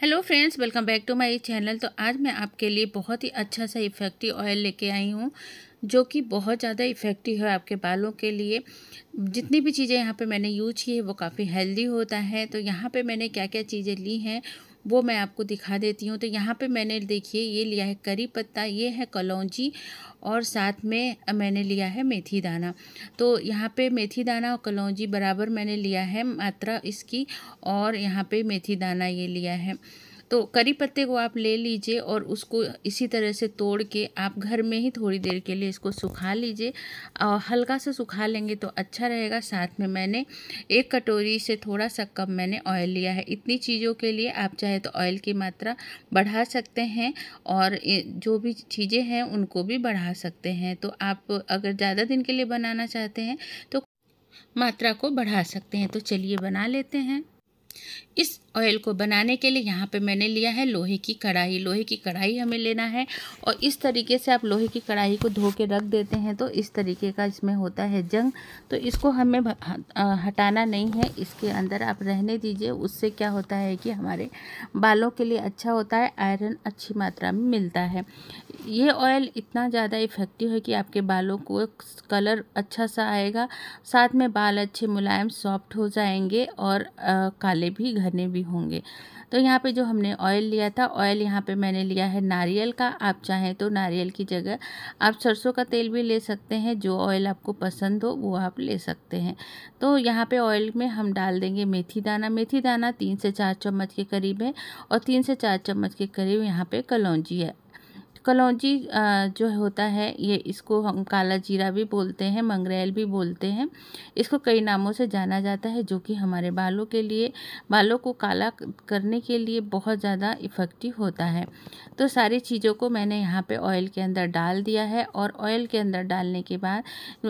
hello friends welcome back to my channel तो आज मैं आपके लिए बहुत ही अच्छा सा इफेक्टिव ऑयल लेके आई हूँ जो कि बहुत ज़्यादा इफ़ेक्टिव है आपके बालों के लिए जितनी भी चीज़ें यहाँ पे मैंने यूज की है वो काफ़ी हेल्दी होता है तो यहाँ पे मैंने क्या क्या चीज़ें ली हैं वो मैं आपको दिखा देती हूँ तो यहाँ पे मैंने देखिए ये लिया है करी पत्ता ये है कलौजी और साथ में मैंने लिया है मेथी दाना तो यहाँ पे मेथी दाना और कलौजी बराबर मैंने लिया है मात्रा इसकी और यहाँ पे मेथी दाना ये लिया है तो करी पत्ते को आप ले लीजिए और उसको इसी तरह से तोड़ के आप घर में ही थोड़ी देर के लिए इसको सुखा लीजिए और हल्का सा सुखा लेंगे तो अच्छा रहेगा साथ में मैंने एक कटोरी से थोड़ा सा कम मैंने ऑयल लिया है इतनी चीज़ों के लिए आप चाहे तो ऑयल की मात्रा बढ़ा सकते हैं और जो भी चीज़ें हैं उनको भी बढ़ा सकते हैं तो आप अगर ज़्यादा दिन के लिए बनाना चाहते हैं तो मात्रा को बढ़ा सकते हैं तो चलिए बना लेते हैं इस ऑयल को बनाने के लिए यहाँ पे मैंने लिया है लोहे की कढ़ाई लोहे की कढ़ाई हमें लेना है और इस तरीके से आप लोहे की कढ़ाई को धो के रख देते हैं तो इस तरीके का इसमें होता है जंग तो इसको हमें हटाना नहीं है इसके अंदर आप रहने दीजिए उससे क्या होता है कि हमारे बालों के लिए अच्छा होता है आयरन अच्छी मात्रा में मिलता है ये ऑयल इतना ज़्यादा इफ़ेक्टिव है कि आपके बालों को कलर अच्छा सा आएगा साथ में बाल अच्छे मुलायम सॉफ्ट हो जाएंगे और काले वाले भी घने भी होंगे तो यहाँ पे जो हमने ऑयल लिया था ऑयल यहाँ पे मैंने लिया है नारियल का आप चाहें तो नारियल की जगह आप सरसों का तेल भी ले सकते हैं जो ऑयल आपको पसंद हो वो आप ले सकते हैं तो यहाँ पे ऑयल में हम डाल देंगे मेथी दाना मेथी दाना तीन से चार चम्मच के करीब है और तीन से चार चम्मच के करीब यहाँ पे कलौजी है कलौजी जो होता है ये इसको हम काला जीरा भी बोलते हैं मंगरेल भी बोलते हैं इसको कई नामों से जाना जाता है जो कि हमारे बालों के लिए बालों को काला करने के लिए बहुत ज़्यादा इफ़ेक्टिव होता है तो सारी चीज़ों को मैंने यहाँ पे ऑयल के अंदर डाल दिया है और ऑयल के अंदर डालने के बाद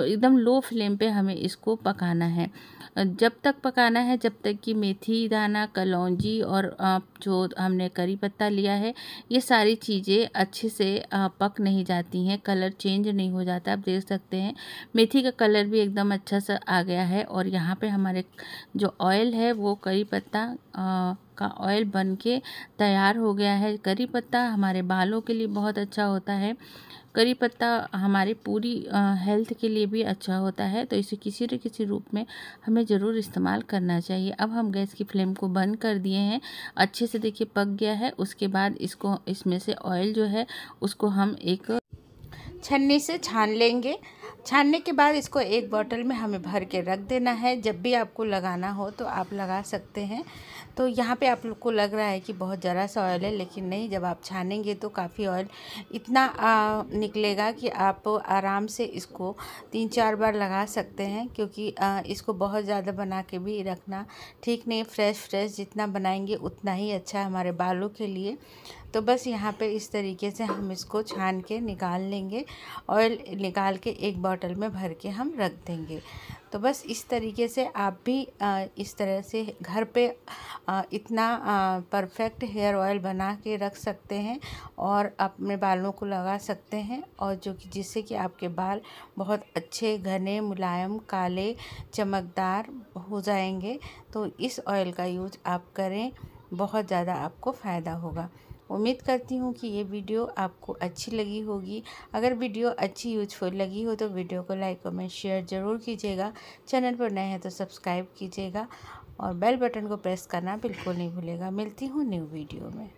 एकदम लो फ्लेम पर हमें इसको पकाना है जब तक पकाना है जब तक कि मेथी दाना कलौजी और जो हमने करी पत्ता लिया है ये सारी चीज़ें अच्छे से से पक नहीं जाती हैं कलर चेंज नहीं हो जाता आप देख सकते हैं मेथी का कलर भी एकदम अच्छा सा आ गया है और यहाँ पे हमारे जो ऑयल है वो करी पत्ता का ऑयल बन के तैयार हो गया है करी पत्ता हमारे बालों के लिए बहुत अच्छा होता है करी पत्ता हमारे पूरी हेल्थ के लिए भी अच्छा होता है तो इसे किसी न किसी रूप में हमें ज़रूर इस्तेमाल करना चाहिए अब हम गैस की फ्लेम को बंद कर दिए हैं अच्छे से देखिए पक गया है उसके बाद इसको इसमें से ऑयल जो है उसको हम एक छन्नी से छान लेंगे छानने के बाद इसको एक बॉटल में हमें भर के रख देना है जब भी आपको लगाना हो तो आप लगा सकते हैं तो यहाँ पे आप लोग को लग रहा है कि बहुत ज़रा सा ऑयल है लेकिन नहीं जब आप छानेंगे तो काफ़ी ऑयल इतना आ, निकलेगा कि आप आराम से इसको तीन चार बार लगा सकते हैं क्योंकि आ, इसको बहुत ज़्यादा बना के भी रखना ठीक नहीं फ्रेश फ्रेश जितना बनाएंगे उतना ही अच्छा है हमारे बालों के लिए तो बस यहाँ पे इस तरीके से हम इसको छान के निकाल लेंगे ऑयल निकाल के एक बॉटल में भर के हम रख देंगे तो बस इस तरीके से आप भी इस तरह से घर पे इतना परफेक्ट हेयर ऑयल बना के रख सकते हैं और अपने बालों को लगा सकते हैं और जो कि जिससे कि आपके बाल बहुत अच्छे घने मुलायम काले चमकदार हो जाएंगे तो इस ऑयल का यूज आप करें बहुत ज़्यादा आपको फ़ायदा होगा उम्मीद करती हूँ कि ये वीडियो आपको अच्छी लगी होगी अगर वीडियो अच्छी यूजफुल लगी हो तो वीडियो को लाइक कमेंट शेयर ज़रूर कीजिएगा चैनल पर नए हैं तो सब्सक्राइब कीजिएगा और बेल बटन को प्रेस करना बिल्कुल नहीं भूलेगा मिलती हूँ न्यू वीडियो में